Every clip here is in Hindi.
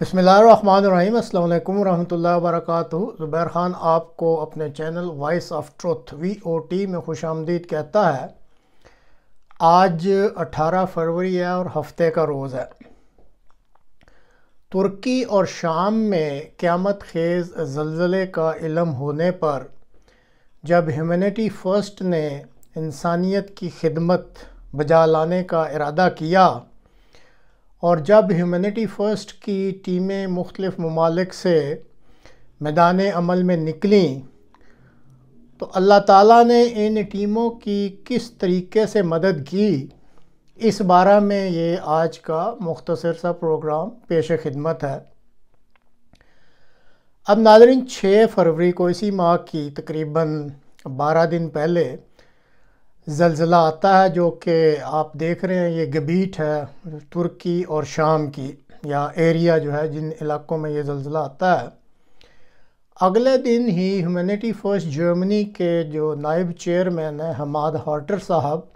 बसमिलीम अल्लाम वरहमल वर्क ज़ुबैर ख़ान आपको अपने channel voice of truth V O T में खुश आमदीद कहता है आज 18 फरवरी है और हफ्ते का रोज़ है तुर्की और शाम में क़्यामत खेज जल्जले का इलम होने पर जब ह्यूमनिटी फ़र्स्ट ने इंसानियत की खिदमत बजा लाने का इरादा किया और जब ह्यूमनिटी फ़र्स्ट की टीमें मुख्तलिफ़ ममालिक से मैदान अमल में निकली तो अल्लाह ताला ने इन टीमों की किस तरीके से मदद की इस बारे में ये आज का मुख्तसर सा प्रोग्राम पेश खिदमत है अब नाजरीन 6 फरवरी को इसी माह की तकरीबन 12 दिन पहले जलजिला आता है जो कि आप देख रहे हैं ये गबीट है तुर्की और शाम की या एरिया जो है जिन इलाकों में ये जलजिला आता है अगले दिन ही ह्यूमनिटी फर्स्ट जर्मनी के जो नायब चेयरमैन हैं हमाद हार्टर साहब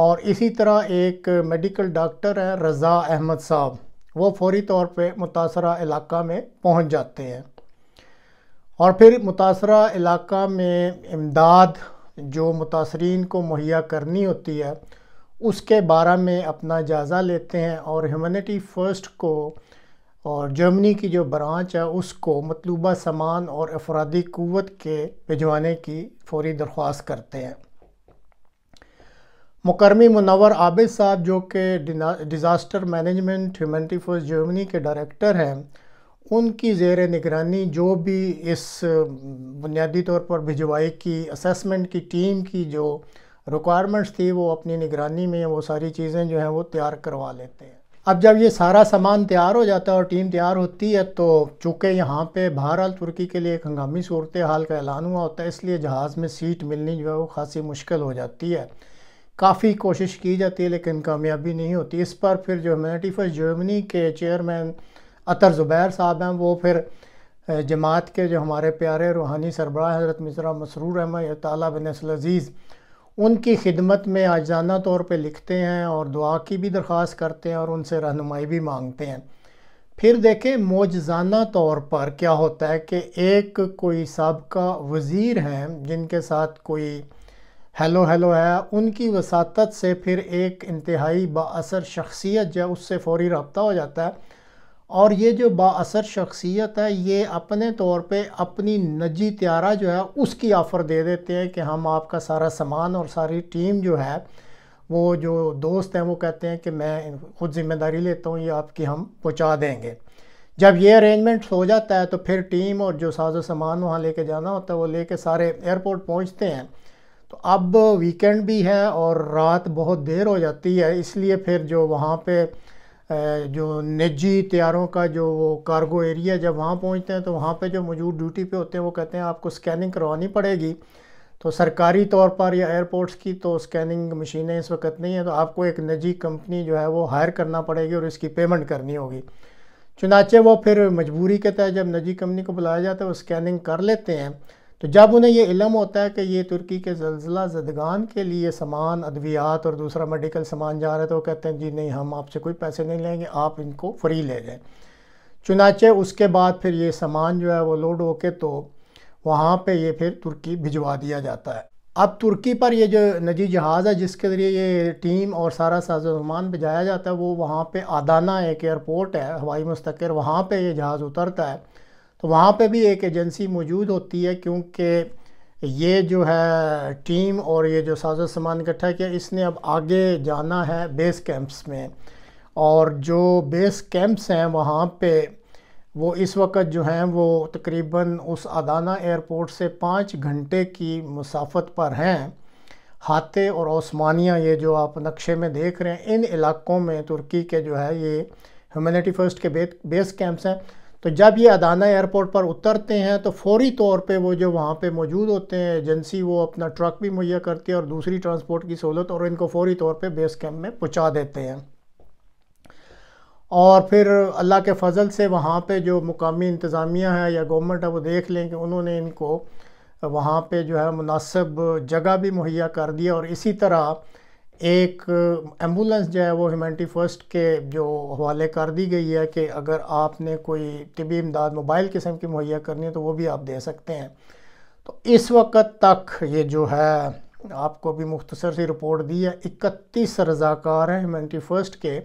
और इसी तरह एक मेडिकल डॉक्टर हैं रज़ा अहमद साहब वो फौरी तौर पे मुतासर इलाका में पहुंच जाते हैं और फिर मुतासर इलाका में इमदाद जो मुतासरीन को मुहैया करनी होती है उसके बारे में अपना जायज़ा लेते हैं और ह्यूमनिटी फ़र्स्ट को और जर्मनी की जो ब्रांच है उसको मतलूबा सामान और अफरादी क़वत के भिजवाने की फौरी दरख्वास्त करते हैं मुकरमी मुनवर आबिद साहब जो कि disaster management humanity first Germany के डायरेक्टर हैं उनकी जेर निगरानी जो भी इस बुनियादी तौर पर भिजवाई की असेसमेंट की टीम की जो रिक्वायरमेंट्स थी वो अपनी निगरानी में वो सारी चीज़ें जो हैं वो तैयार करवा लेते हैं अब जब ये सारा सामान तैयार हो जाता है और टीम तैयार होती है तो चूँकि यहाँ पे बहरहाल तुर्की के लिए एक हंगामी सूरत हाल का ऐलान हुआ होता है इसलिए जहाज़ में सीट मिलनी जो है वो खासी मुश्किल हो जाती है काफ़ी कोशिश की जाती है लेकिन कामयाबी नहीं होती इस पर फिर जो ह्यूमैनिटी जर्मनी के चेयरमैन अतर ज़ुबैर साहब हैं वो फिर जमात के जो हमारे प्यारे रूहानी सरबराह हज़रत मिसरा मसरूर अहमद ताला बिन अजीज़ उनकी खिदमत में आजाना तौर पे लिखते हैं और दुआ की भी दरख्वास्त करते हैं और उनसे रहनुमाई भी मांगते हैं फिर देखें मौजाना तौर पर क्या होता है कि एक कोई सबका वज़ीर हैं जिनके साथ कोई हेलो हेलो है उनकी वसात से फिर एक इंतहाई बासर शख्सियत जो उससे फौरी रबता हो जाता है और ये जो बासर शख्सियत है ये अपने तौर पे अपनी नजी त्यारा जो है उसकी ऑफ़र दे देते हैं कि हम आपका सारा सामान और सारी टीम जो है वो जो दोस्त हैं वो कहते हैं कि मैं खुद ज़िम्मेदारी लेता हूँ ये आपकी हम पहुँचा देंगे जब ये अरेंजमेंट हो जाता है तो फिर टीम और जो साजो सामान वहाँ ले जाना होता है वो ले सारे एयरपोर्ट पहुँचते हैं तो अब वीकेंड भी है और रात बहुत देर हो जाती है इसलिए फिर जो वहाँ पर जो निजी त्यारों का जो वो कार्गो एरिया जब वहाँ पहुँचते हैं तो वहाँ पे जो मौजूद ड्यूटी पे होते हैं वो कहते हैं आपको स्कैनिंग करवानी पड़ेगी तो सरकारी तौर पर या एयरपोर्ट्स की तो स्कैनिंग मशीनें इस वक्त नहीं हैं तो आपको एक निजी कंपनी जो है वो हायर करना पड़ेगी और इसकी पेमेंट करनी होगी चुनाचे वो फिर मजबूरी के तहत जब निजी कंपनी को बुलाया जाता है वो स्कैनिंग कर लेते हैं तो जब उन्हें ये इलम होता है कि ये तुर्की के जलजिला जदगान के लिए सामान अद्वियात और दूसरा मेडिकल सामान जा रहे थे तो वो कहते हैं जी नहीं हम आपसे कोई पैसे नहीं लेंगे आप इनको फ्री ले जाएँ चुनाचे उसके बाद फिर ये सामान जो है वो लोड होके तो वहाँ पे ये फिर तुर्की भिजवा दिया जाता है अब तुर्की पर ये जो नजी जहाज़ है जिसके ज़रिए ये टीम और सारा साजो सामान भिजाया जाता है वो वहाँ पे आदाना एक एयरपोर्ट है हवाई मुस्तकर वहाँ पे ये जहाज़ उतरता है तो वहाँ पे भी एक एजेंसी मौजूद होती है क्योंकि ये जो है टीम और ये जो साजो सामान इकट्ठा किया इसने अब आगे जाना है बेस कैंप्स में और जो बेस कैंप्स हैं वहाँ पे वो इस वक्त जो हैं वो तकरीबन उस अदाना एयरपोर्ट से पाँच घंटे की मुसाफत पर हैं हाथे और ओस्मानिया ये जो आप नक्शे में देख रहे हैं इन इलाकों में तुर्की के जो है ये ह्यूमनिटी फर्स्ट के बेस कैंप्स हैं तो जब ये अदाना एयरपोर्ट पर उतरते हैं तो फौरी तौर पे वो जो वहाँ पे मौजूद होते हैं एजेंसी वो अपना ट्रक भी मुहैया करती है और दूसरी ट्रांसपोर्ट की सहूलत और इनको फौरी तौर पे बेस कैंप में पहुँचा देते हैं और फिर अल्लाह के फजल से वहाँ पे जो मुकामी इंतज़ामिया है या गवर्नमेंट है वो देख लें कि उन्होंने इनको वहाँ पे जो है मुनासब जगह भी मुहैया कर दिया और इसी तरह एक एम्बुलेंस जो है वो ह्यूमैनिटी फर्स्ट के जो हवाले कर दी गई है कि अगर आपने कोई तबी इमदाद मोबाइल किस्म की मुहैया करनी है तो वो भी आप दे सकते हैं तो इस वक्त तक ये जो है आपको भी मुख्तसर सी रिपोर्ट दी है इकतीस रज़ाकार हैं ह्यूमैनिटी फ़र्स्ट के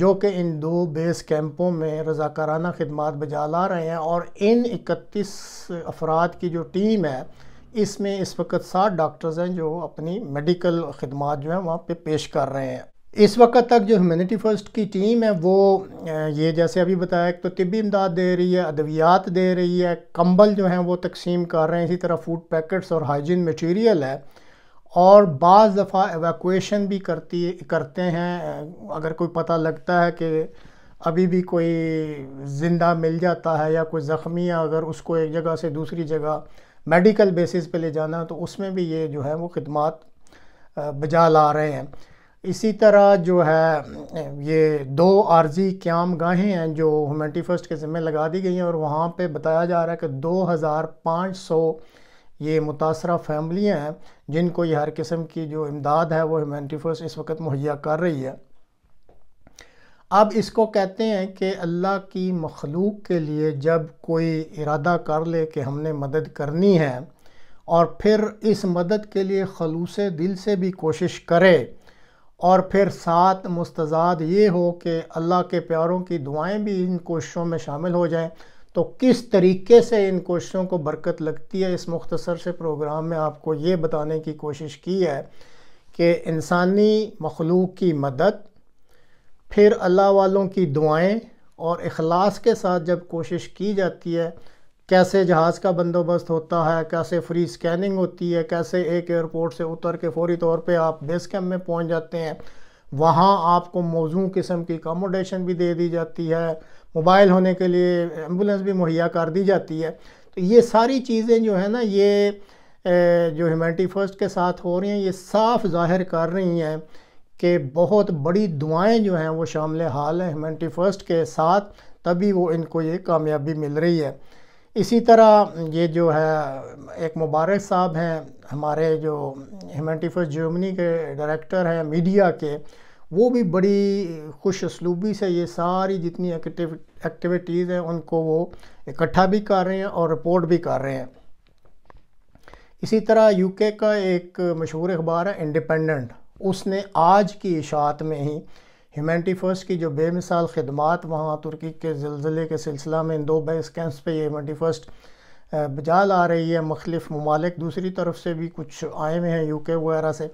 जो कि इन दो बेस कैंपों में रज़ाकाराना खदमात बजा ला रहे हैं और इन इकतीस अफराद की जो टीम है इसमें इस वक्त सात डॉक्टर्स हैं जो अपनी मेडिकल खदमात जो हैं वहाँ पे पेश कर रहे हैं इस वक्त तक जो ह्यूमनिटी फर्स्ट की टीम है वो ये जैसे अभी बताया तो तिबी इमदाद दे रही है अद्वियात दे रही है कंबल जो हैं वो तकसीम कर रहे हैं इसी तरह फूड पैकेट्स और हाइजीन मटेरियल है और बाज़ दफ़ा एवाकुएशन भी करती करते हैं अगर कोई पता लगता है कि अभी भी कोई ज़िंदा मिल जाता है या कोई ज़ख्मी है अगर उसको एक जगह से दूसरी जगह मेडिकल बेसिस पे ले जाना तो उसमें भी ये जो है वो खदमात बजा ला रहे हैं इसी तरह जो है ये दो आर्जी क्याम गाहें हैं जो ह्यूमनिटी फर्स्ट के ज़िम्मे लगा दी गई हैं और वहाँ पे बताया जा रहा है कि 2500 ये मुतासर फैमिलियाँ हैं जिनको ये हर किस्म की जो इमदाद है वो ह्यूमनिटी फर्स्ट इस वक्त मुहैया कर रही है अब इसको कहते हैं कि अल्लाह की मखलूक के लिए जब कोई इरादा कर ले कि हमने मदद करनी है और फिर इस मदद के लिए खलूस दिल से भी कोशिश करे और फिर साथ मुस्तजाद ये हो कि अल्लाह के प्यारों की दुआएं भी इन कोशिशों में शामिल हो जाएं तो किस तरीके से इन कोशिशों को बरकत लगती है इस मुख्तसर से प्रोग्राम में आपको ये बताने की कोशिश की है कि इंसानी मखलूक की मदद फिर अल्लाह वालों की दुआएं और अखलास के साथ जब कोशिश की जाती है कैसे जहाज़ का बंदोबस्त होता है कैसे फ्री स्कैनिंग होती है कैसे एक एयरपोर्ट से उतर के फौरी तौर पे आप बेस कैम्प में पहुंच जाते हैं वहाँ आपको मौजू किस्म की अकोमोडेशन भी दे दी जाती है मोबाइल होने के लिए एम्बुलेंस भी मुहैया कर दी जाती है तो ये सारी चीज़ें जो है ना ये जो ह्यूमैनिटी फर्स्ट के साथ हो रही हैं ये साफ जाहिर कर रही हैं कि बहुत बड़ी दुआएं जो हैं वो शामिल हाल हैं ह्यूमनिटी फ़र्स्ट के साथ तभी वो इनको ये कामयाबी मिल रही है इसी तरह ये जो है एक मुबारक साहब हैं हमारे जो ह्यूमनिटी फ़र्स्ट जर्मनी के डायरेक्टर हैं मीडिया के वो भी बड़ी खुश असलूबी से ये सारी जितनी एक्टिविटीज़ हैं उनको वो इकट्ठा भी कर रहे हैं और रिपोर्ट भी कर रहे हैं इसी तरह यूके का एक मशहूर अखबार है इंडिपेंडेंट उसने आज की इशात में ही ह्यूमेंटी फर्स्ट की जो बेमिसाल खदमात वहाँ तुर्की के जिलजिले के सिलसिला में इन दो बेस कैंप्स पे ह्यूमेंटी फर्स्ट बजा ला रही है मुख्तफ ममालिक दूसरी तरफ से भी कुछ आए हुए हैं यूके वगैरह से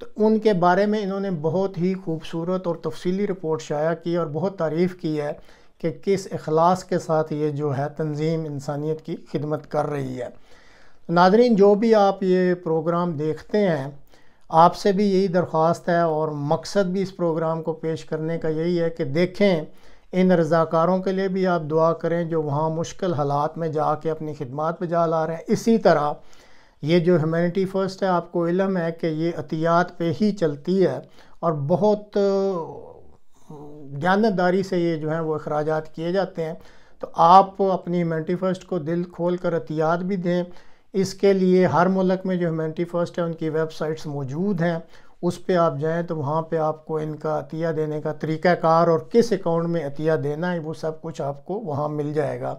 तो उनके बारे में इन्होंने बहुत ही खूबसूरत और तफसीली रिपोर्ट शाया की और बहुत तारीफ़ की है कि किस अखलास के साथ ये जो है तंजीम इंसानियत की खिदमत कर रही है नादरीन जो भी आप ये प्रोग्राम देखते हैं आपसे भी यही दरख्वास्त है और मकसद भी इस प्रोग्राम को पेश करने का यही है कि देखें इन रज़ाकारों के लिए भी आप दुआ करें जो वहाँ मुश्किल हालात में जा के अपनी खिदमत बजा ला रहे हैं इसी तरह ये जो ह्यूमैनिटी फ़र्स्ट है आपको इलम है कि ये अतियात पे ही चलती है और बहुत ज्ञानदारी से ये जो है वो अखराज किए जाते हैं तो आप अपनी ह्यूमैनिटी फ़र्स्ट को दिल खोल कर अतियात भी दें इसके लिए हर मुल्क में जो ह्यूमैनिटी फर्स्ट है उनकी वेबसाइट्स मौजूद हैं उस पर आप जाएँ तो वहाँ पर आपको इनका अतिया देने का तरीक़ाकार और किस अकाउंट में अतिया देना है वो सब कुछ आपको वहाँ मिल जाएगा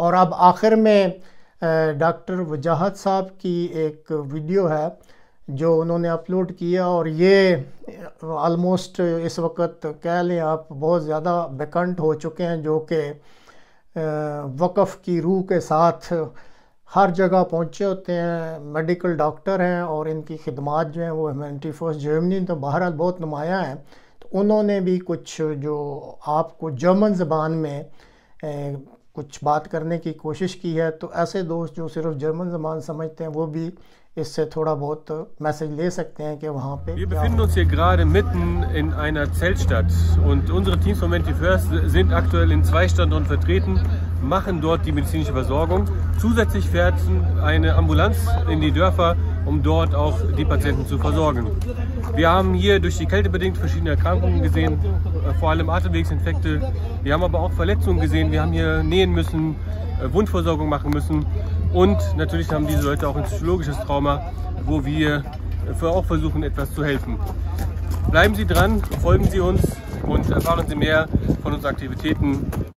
और अब आखिर में डॉक्टर वजाहत साहब की एक वीडियो है जो उन्होंने अपलोड किया और ये आलमोस्ट इस वक्त कह लें आप बहुत ज़्यादा बेकंट हो चुके हैं जो कि वक़ की रूह के साथ हर जगह पहुँचे होते हैं मेडिकल डॉक्टर हैं और इनकी खदमात जो हैं वो ह्यूमनिटी फर्स्ट जर्मनी तो बहरहाल बहुत नुमाया है तो उन्होंने भी कुछ जो आपको जर्मन ज़बान में ए, कुछ बात करने की कोशिश की है तो ऐसे दोस्त जो सिर्फ जर्मन ज़बान समझते हैं वो भी इससे थोड़ा बहुत मैसेज ले सकते हैं कि वहाँ पे Wir befinden uns hier gerade mitten in einer Zeltstadt und unsere Teams Menti First sind aktuell in zwei Standorten vertreten. machen dort die medizinische Versorgung. Zusätzlich fährt eine Ambulanz in die Dörfer, um dort auch die Patienten zu versorgen. Wir haben hier durch die Kälte bedingt verschiedene Erkrankungen gesehen, äh, vor allem Atemwegsinfekte. Wir haben aber auch Verletzungen gesehen. Wir haben hier nähen müssen, äh, Wundversorgung machen müssen. Und natürlich haben diese Leute auch ein psychologisches Trauma, wo wir äh, auch versuchen, etwas zu helfen. Bleiben Sie dran, folgen Sie uns und erfahren Sie mehr von unseren Aktivitäten.